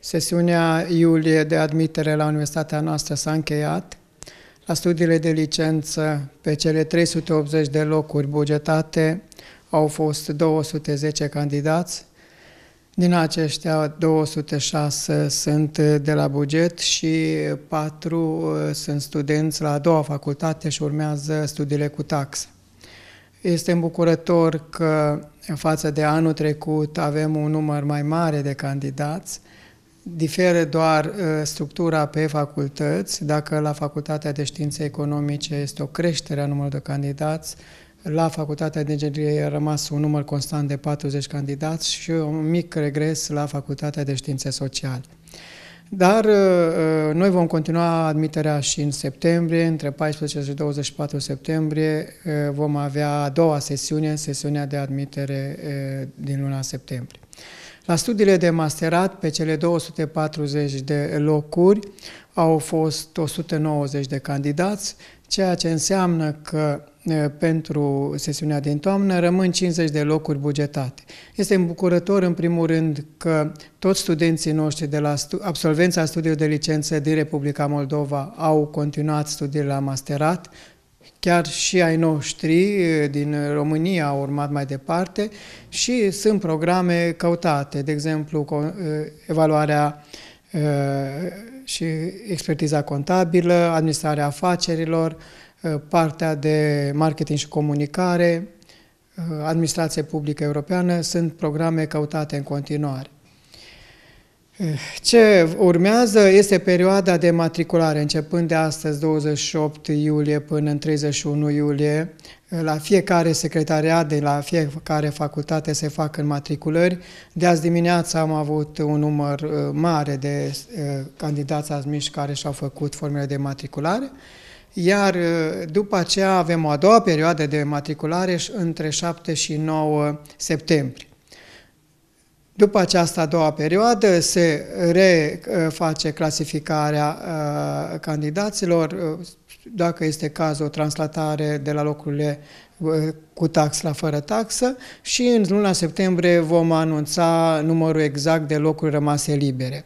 Sesiunea iulie de admitere la universitatea noastră s-a încheiat. La studiile de licență, pe cele 380 de locuri bugetate, au fost 210 candidați. Din aceștia, 206 sunt de la buget și 4 uh, sunt studenți la a doua facultate și urmează studiile cu taxă. Este îmbucurător că în față de anul trecut avem un număr mai mare de candidați, Diferă doar uh, structura pe facultăți, dacă la Facultatea de Științe Economice este o creștere a numărului de candidați, la Facultatea de Inginerie a rămas un număr constant de 40 candidați și un mic regres la Facultatea de Științe Sociale. Dar uh, uh, noi vom continua admiterea și în septembrie, între 14 și 24 septembrie vom avea a doua sesiune, sesiunea de admitere din luna septembrie. La studiile de masterat, pe cele 240 de locuri, au fost 190 de candidați, ceea ce înseamnă că pentru sesiunea din toamnă rămân 50 de locuri bugetate. Este îmbucurător, în primul rând, că toți studenții noștri de la stu- absolvența studiului de licență din Republica Moldova au continuat studiile la masterat, Chiar și ai noștri din România au urmat mai departe și sunt programe căutate, de exemplu, evaluarea și expertiza contabilă, administrarea afacerilor, partea de marketing și comunicare, administrație publică europeană, sunt programe căutate în continuare. Ce urmează este perioada de matriculare, începând de astăzi, 28 iulie, până în 31 iulie. La fiecare secretariat de la fiecare facultate se fac înmatriculări. De azi dimineața am avut un număr uh, mare de uh, candidați admiși care și-au făcut formele de matriculare. Iar uh, după aceea avem o a doua perioadă de matriculare între 7 și 9 septembrie. După această a doua perioadă se reface clasificarea uh, candidaților, uh, dacă este cazul, o translatare de la locurile uh, cu tax la fără taxă și în luna septembrie vom anunța numărul exact de locuri rămase libere.